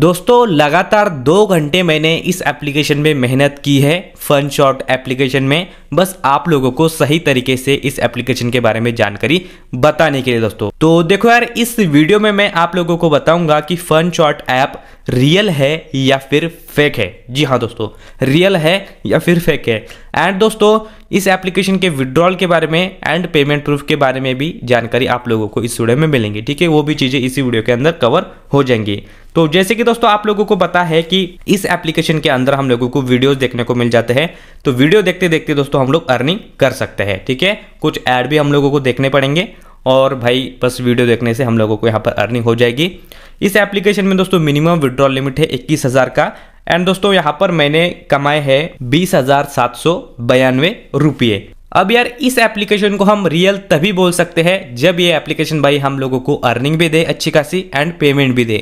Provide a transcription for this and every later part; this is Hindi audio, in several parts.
दोस्तों लगातार दो घंटे मैंने इस एप्लीकेशन में मेहनत की है फन शॉट एप्लीकेशन में बस आप लोगों को सही तरीके से इस एप्लीकेशन के बारे में जानकारी बताने के लिए दोस्तों तो देखो यार इस वीडियो में मैं आप लोगों को बताऊंगा कि फन शॉट ऐप रियल है या फिर फेक है जी हाँ दोस्तों रियल है या फिर फेक है एंड दोस्तों इस एप्लीकेशन के विड्रॉल के बारे में एंड पेमेंट प्रूफ के बारे में भी जानकारी आप लोगों को इस वीडियो में मिलेंगी ठीक है वो भी चीज़ें इसी वीडियो के अंदर कवर हो जाएंगी तो जैसे कि दोस्तों आप लोगों को पता है कि इस एप्लीकेशन के अंदर हम लोगों को वीडियो देखने को मिल जाते हैं तो वीडियो देखते देखते दोस्तों हम लोग अर्निंग कर सकते हैं ठीक है कुछ ऐड भी हम लोगों को देखने पड़ेंगे और भाई बस वीडियो देखने से हम लोगों को यहाँ पर अर्निंग हो जाएगी इस एप्लीकेशन में दोस्तों मिनिमम विड्रॉल लिमिट है इक्कीस हज़ार का एंड दोस्तों यहाँ पर मैंने कमाए है बीस हज़ार सात सौ बयानवे रुपये अब यार इस एप्लीकेशन को हम रियल तभी बोल सकते हैं जब ये एप्लीकेशन भाई हम लोगों को अर्निंग भी दे अच्छी खासी एंड पेमेंट भी दे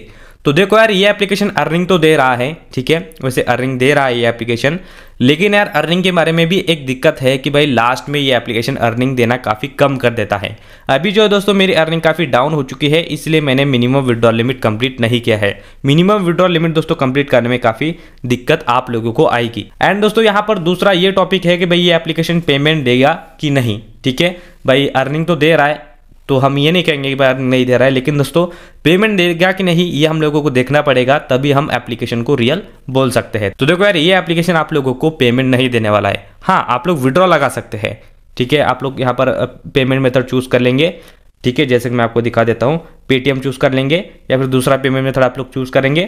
तो देखो यार ये एप्लीकेशन अर्निंग तो दे रहा है ठीक है वैसे अर्निंग दे रहा है ये एप्लीकेशन लेकिन यार अर्निंग के बारे में भी एक दिक्कत है कि भाई लास्ट में ये एप्लीकेशन अर्निंग देना काफ़ी कम कर देता है अभी जो है दोस्तों मेरी अर्निंग काफ़ी डाउन हो चुकी है इसलिए मैंने मिनिमम विड्रॉ लिमिट कंप्लीट नहीं किया है मिनिमम विड्रॉ लिमिट दोस्तों कंप्लीट करने में काफ़ी दिक्कत आप लोगों को आएगी एंड दोस्तों यहाँ पर दूसरा ये टॉपिक है कि भाई ये एप्लीकेशन पेमेंट देगा कि नहीं ठीक है भाई अर्निंग तो दे रहा है तो हम ये नहीं कहेंगे कि भाई नहीं दे रहा है लेकिन दोस्तों पेमेंट देगा कि नहीं ये हम लोगों को देखना पड़ेगा तभी हम एप्लीकेशन को रियल बोल सकते हैं तो देखो यार ये एप्लीकेशन आप लोगों को पेमेंट नहीं देने वाला है हाँ आप लोग विड्रॉ लगा सकते हैं ठीक है आप लोग यहाँ पर पेमेंट मेथड चूज कर लेंगे ठीक है जैसे कि मैं आपको दिखा देता हूँ पेटीएम चूज़ कर लेंगे या फिर दूसरा पेमेंट मेथड आप लोग चूज़ करेंगे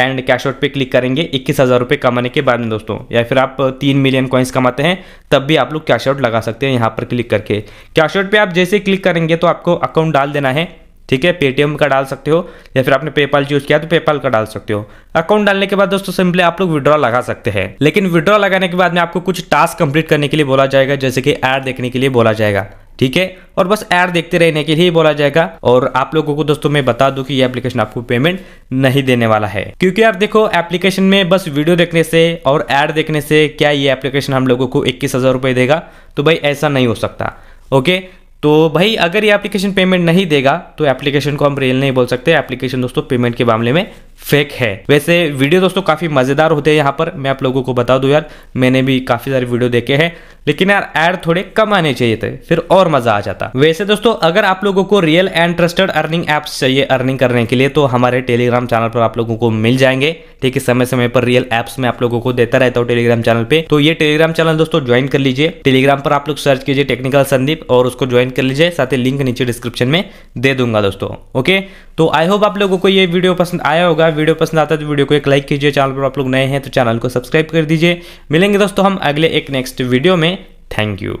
एंड कैश आउट पे क्लिक करेंगे इक्कीस हज़ार रुपये कमाने के बाद में दोस्तों या फिर आप तीन मिलियन कॉइन्स कमाते हैं तब भी आप लोग कैश आउट लगा सकते हैं यहाँ पर क्लिक करके कैश आउट पर आप जैसे क्लिक करेंगे तो आपको अकाउंट डाल देना है ठीक है पेटीएम का डाल सकते हो या फिर आपने पेपाल चूज किया तो पेपाल का डाल सकते हो अकाउंट डालने के बाद दोस्तों सिंपली आप लोग विड्रॉ लगा सकते हैं लेकिन विड्रॉ लगाने के बाद में आपको कुछ टास्क कंप्लीट करने के लिए बोला जाएगा जैसे कि एड देखने के लिए बोला जाएगा ठीक है और बस ऐड देखते रहने के लिए बोला जाएगा और आप लोगों को दोस्तों मैं बता दूं कि ये एप्लीकेशन आपको पेमेंट नहीं देने वाला है क्योंकि आप देखो एप्लीकेशन में बस वीडियो देखने से और ऐड देखने से क्या ये एप्लीकेशन हम लोगों को इक्कीस हज़ार देगा तो भाई ऐसा नहीं हो सकता ओके तो भाई अगर ये एप्लीकेशन पेमेंट नहीं देगा तो एप्लीकेशन को हम रियल नहीं बोल सकते एप्लीकेशन दोस्तों पेमेंट के मामले में फेक है वैसे वीडियो दोस्तों काफ़ी मज़ेदार होते हैं यहाँ पर मैं आप लोगों को बता दू यार मैंने भी काफ़ी सारे वीडियो देखे हैं लेकिन यार एड थोड़े कम आने चाहिए थे फिर और मज़ा आ जाता वैसे दोस्तों अगर आप लोगों को real and trusted earning apps चाहिए अर्निंग करने के लिए तो हमारे टेलीग्राम चैनल पर आप लोगों को मिल जाएंगे ठीक है समय समय पर रियल एप्स में आप लोगों को देता रहता हूँ टेलीग्राम चैनल पर तो ये टेलीग्राम चैनल दोस्तों ज्वाइन कर लीजिए टेलीग्राम पर आप लोग सर्च कीजिए टेक्निकल संदीप और उसको ज्वाइन कर लीजिए साथ ही लिंक नीचे डिस्क्रिप्शन में दे दूंगा दोस्तों ओके तो आई होप आप लोगों को ये वीडियो पसंद आया होगा लगा वीडियो पसंद आता है तो वीडियो को एक लाइक कीजिए चैनल पर आप लोग नए हैं तो चैनल को सब्सक्राइब कर दीजिए मिलेंगे दोस्तों हम अगले एक नेक्स्ट वीडियो में थैंक यू